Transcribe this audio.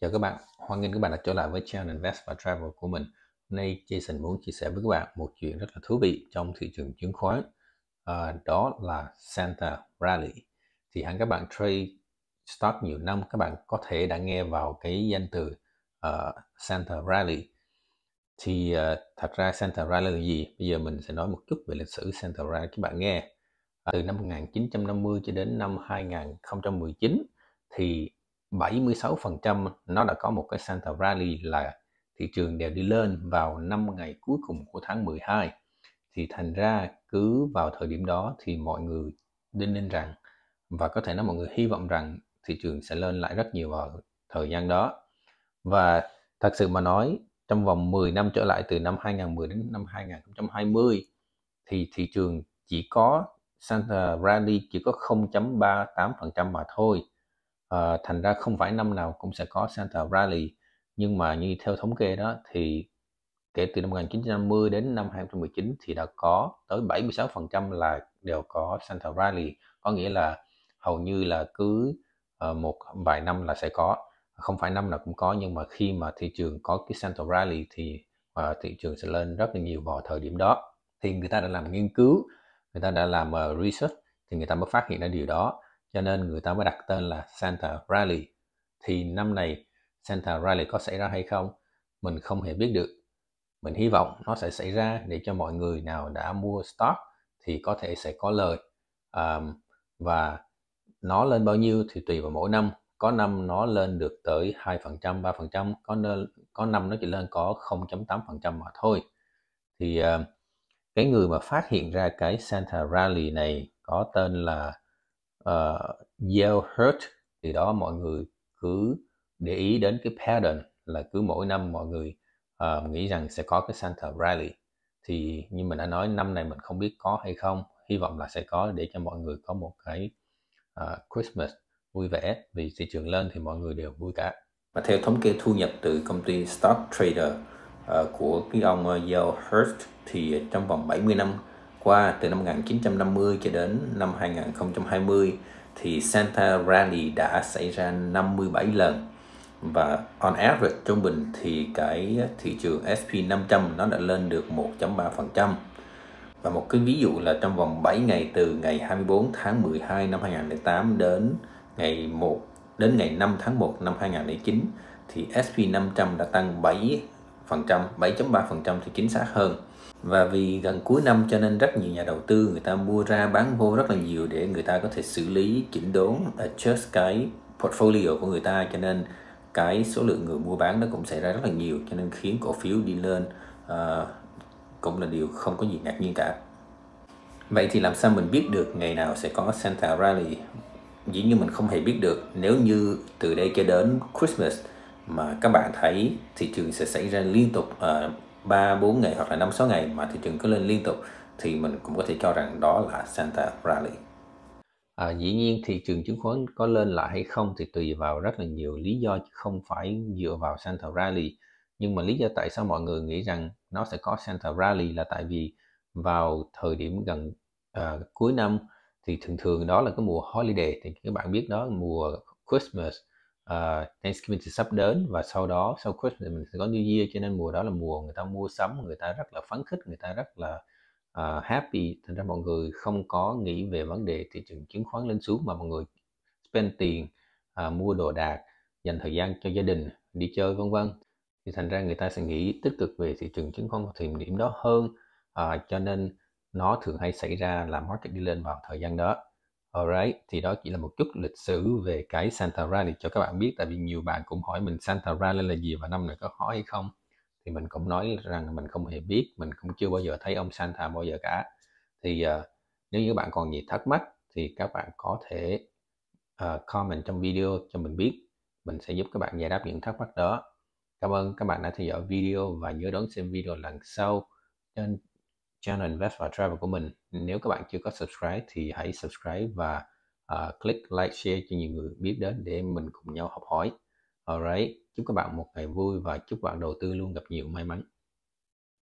Chào các bạn, hoan nghênh các bạn đã trở lại với channel Invest và Travel của mình. Hôm nay Jason muốn chia sẻ với các bạn một chuyện rất là thú vị trong thị trường chứng khoán, à, đó là Santa Rally. Thì hẳn các bạn trade stock nhiều năm, các bạn có thể đã nghe vào cái danh từ uh, Santa Rally. Thì uh, thật ra Santa Rally là gì? Bây giờ mình sẽ nói một chút về lịch sử Santa Rally các bạn nghe. À, từ năm 1950 cho đến năm 2019 thì 76% nó đã có một cái Santa Rally là thị trường đều đi lên vào 5 ngày cuối cùng của tháng 12 thì thành ra cứ vào thời điểm đó thì mọi người đinh ninh rằng và có thể nói mọi người hy vọng rằng thị trường sẽ lên lại rất nhiều vào thời gian đó và thật sự mà nói trong vòng 10 năm trở lại từ năm 2010 đến năm 2020 thì thị trường chỉ có Santa Rally chỉ có 0.38% mà thôi uh, thành ra không phải năm nào cũng sẽ có Santa Rally nhưng mà như theo thống kê đó thì kể từ năm 1950 đến năm 2019 thì đã có tới 76% là đều có Santa Rally có nghĩa là hầu như là cứ uh, một vài năm là sẽ có không phải năm nào cũng có nhưng mà khi mà thị trường có cái Santa Rally thì uh, thị trường sẽ lên rất là nhiều vào thời điểm đó thì người ta đã làm nghiên cứu người ta đã làm uh, research thì người ta mới phát hiện ra điều đó cho nên người ta mới đặt tên là Santa Rally thì năm này Santa Rally có xảy ra hay không mình không hề biết được mình hy vọng nó sẽ xảy ra để cho mọi người nào đã mua stock thì có thể sẽ có lời um, và nó lên bao nhiêu thì tùy vào mỗi năm có năm nó lên được tới 2%, 3%, có nơi, có năm nó chỉ lên có 0.8% mà thôi. Thì uh, cái người mà phát hiện ra cái Santa Rally này có tên là uh, ờ, Yale Hurt thì đó mọi người cứ để ý đến cái pattern là cứ mỗi năm mọi người uh, nghĩ rằng sẽ có cái Santa Rally thì như mình đã nói năm này mình không biết có hay không hy vọng là sẽ có để cho mọi người có một cái uh, Christmas vui vẻ vì thị trường lên thì mọi người đều vui cả và theo thống kê thu nhập từ công ty Stock Trader uh, của cái ông Yale Hurst thì trong vòng 70 năm qua từ năm 1950 cho đến năm 2020 thì Santa Rally đã xảy ra 57 lần và on average trung bình thì cái thị trường SP500 nó đã lên được 1.3%. Và một cái ví dụ là trong vòng 7 ngày từ ngày 24 tháng 12 năm 2008 đến ngày 1 đến ngày 5 tháng 1 năm 2009 thì SP500 đã tăng 7%, 7.3% thì chính xác hơn và vì gần cuối năm cho nên rất nhiều nhà đầu tư người ta mua ra bán vô rất là nhiều để người ta có thể xử lý chỉnh đốn adjust cái portfolio của người ta cho nên cái số lượng người mua bán nó cũng xảy ra rất là nhiều cho nên khiến cổ phiếu đi lên uh, cũng là điều không có gì ngạc nhiên cả vậy thì làm sao mình biết được ngày nào sẽ có Santa Rally dĩ nhiên mình không hề biết được nếu như từ đây cho đến Christmas mà các bạn thấy thị trường sẽ xảy ra liên tục uh, 3 4 ngày hoặc là 5 6 ngày mà thị trường cứ lên liên tục thì mình cũng có thể cho rằng đó là Santa Rally. À, dĩ nhiên thị trường chứng khoán có lên lại hay không thì tùy vào rất là nhiều lý do chứ không phải dựa vào Santa Rally. Nhưng mà lý do tại sao mọi người nghĩ rằng nó sẽ có Santa Rally là tại vì vào thời điểm gần à, cuối năm thì thường thường đó là cái mùa holiday thì các bạn biết đó mùa Christmas uh, Thanksgiving thì sắp đến và sau đó sau Christmas mình sẽ có New Year cho nên mùa đó là mùa người ta mua sắm người ta rất là phấn khích người ta rất là uh, happy thành ra mọi người không có nghĩ về vấn đề thị trường chứng khoán lên xuống mà mọi người spend tiền uh, mua đồ đạc dành thời gian cho gia đình đi chơi vân vân thì thành ra người ta sẽ nghĩ tích cực về thị trường chứng khoán vào thời điểm đó hơn uh, cho nên nó thường hay xảy ra là market đi lên vào thời gian đó Alright, thì đó chỉ là một chút lịch sử về cái Santara để cho các bạn biết tại vì nhiều bạn cũng hỏi mình Santa Santara là gì và năm này có hỏi hay không thì mình cũng nói rằng mình không hề biết, mình cũng chưa bao giờ thấy ông Santa bao giờ cả thì uh, nếu như bạn còn gì thắc mắc thì các bạn có thể uh, comment trong video cho mình biết mình sẽ giúp các bạn giải đáp những thắc mắc đó cảm ơn các bạn đã theo dõi video và nhớ đón xem video lần sau trên channel Invest và Travel của mình. Nếu các bạn chưa có subscribe thì hãy subscribe và uh, click like share cho nhiều người biết đến để mình cùng nhau học hỏi. Alright, chúc các bạn một ngày vui và chúc bạn đầu tư luôn gặp nhiều may mắn.